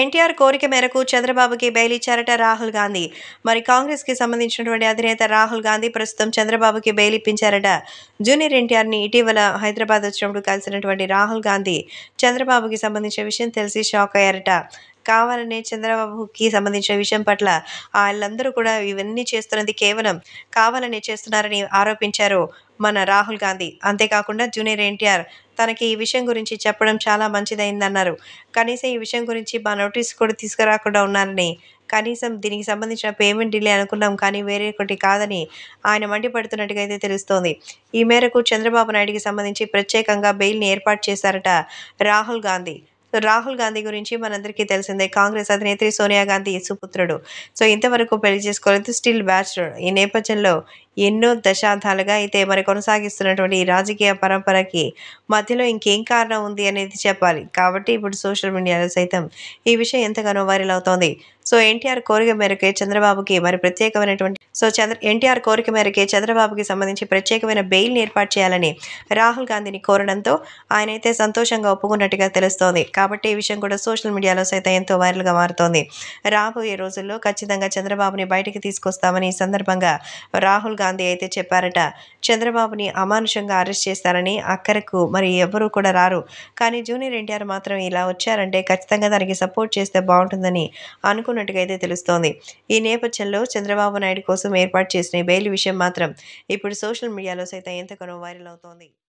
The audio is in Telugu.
ఎన్టీఆర్ కోరిక మేరకు చంద్రబాబుకి బెయిల్ ఇచ్చారట రాహుల్ గాంధీ మరి కాంగ్రెస్కి సంబంధించినటువంటి అధినేత రాహుల్ గాంధీ ప్రస్తుతం చంద్రబాబుకి బెయిల్ ఇప్పించారట జూనియర్ ఎన్టీఆర్ని ఇటీవల హైదరాబాద్ వచ్చినప్పుడు కలిసినటువంటి రాహుల్ గాంధీ చంద్రబాబుకి సంబంధించిన విషయం తెలిసి షాక్ అయ్యారట కావాలనే చంద్రబాబుకి సంబంధించిన విషయం పట్ల వాళ్ళందరూ కూడా ఇవన్నీ చేస్తున్నది కేవలం కావాలనే చేస్తున్నారని ఆరోపించారు మన రాహుల్ గాంధీ అంతేకాకుండా జూనియర్ ఎన్టీఆర్ తనకి ఈ విషయం గురించి చెప్పడం చాలా మంచిదైందన్నారు కనీసం ఈ విషయం గురించి మా నోటీస్ కూడా తీసుకురాకుండా ఉన్నారని కనీసం దీనికి సంబంధించిన పేమెంట్ డిలే అనుకున్నాం కానీ వేరే ఒకటి కాదని ఆయన మండిపడుతున్నట్టుగా అయితే తెలుస్తోంది ఈ మేరకు చంద్రబాబు నాయుడికి సంబంధించి ప్రత్యేకంగా బెయిల్ని ఏర్పాటు చేశారట రాహుల్ గాంధీ సో రాహుల్ గాంధీ గురించి మనందరికీ తెలిసిందే కాంగ్రెస్ అధినేత్రి సోనియా గాంధీ సుపుత్రుడు సో ఇంతవరకు పెళ్లి చేసుకోలేదు స్టిల్ బ్యాచ్లర్ ఈ నేపథ్యంలో ఎన్నో దశాబ్దాలుగా అయితే మరి కొనసాగిస్తున్నటువంటి ఈ రాజకీయ పరంపరకి మధ్యలో ఇంకేం కారణం ఉంది అనేది చెప్పాలి కాబట్టి ఇప్పుడు సోషల్ మీడియాలో సైతం ఈ విషయం ఎంతగానో వైరల్ అవుతోంది సో ఎన్టీఆర్ కోరిక మేరకే చంద్రబాబుకి మరి ప్రత్యేకమైనటువంటి సో చంద్ర ఎన్టీఆర్ కోరిక మేరకే చంద్రబాబుకి సంబంధించి ప్రత్యేకమైన బెయిల్ని ఏర్పాటు చేయాలని రాహుల్ గాంధీని కోరడంతో ఆయన అయితే సంతోషంగా ఒప్పుకున్నట్టుగా తెలుస్తోంది కాబట్టి ఈ విషయం కూడా సోషల్ మీడియాలో సైతం ఎంతో వైరల్గా మారుతోంది రాబోయే రోజుల్లో ఖచ్చితంగా చంద్రబాబుని బయటకు తీసుకొస్తామని ఈ సందర్భంగా రాహుల్ గాంధీ అయితే చెప్పారట చంద్రబాబుని అమానుషంగా అరెస్ట్ చేస్తారని అక్కరకు మరి ఎవరూ కూడా రారు కానీ జూనియర్ ఎన్టీఆర్ మాత్రం ఇలా వచ్చారంటే ఖచ్చితంగా దానికి సపోర్ట్ చేస్తే బాగుంటుందని అనుకున్నట్టుగా అయితే తెలుస్తోంది ఈ నేపథ్యంలో చంద్రబాబు నాయుడు కోసం ఏర్పాటు చేసిన బెయిల్ విషయం మాత్రం ఇప్పుడు సోషల్ మీడియాలో సైతం ఎంతగానో వైరల్ అవుతోంది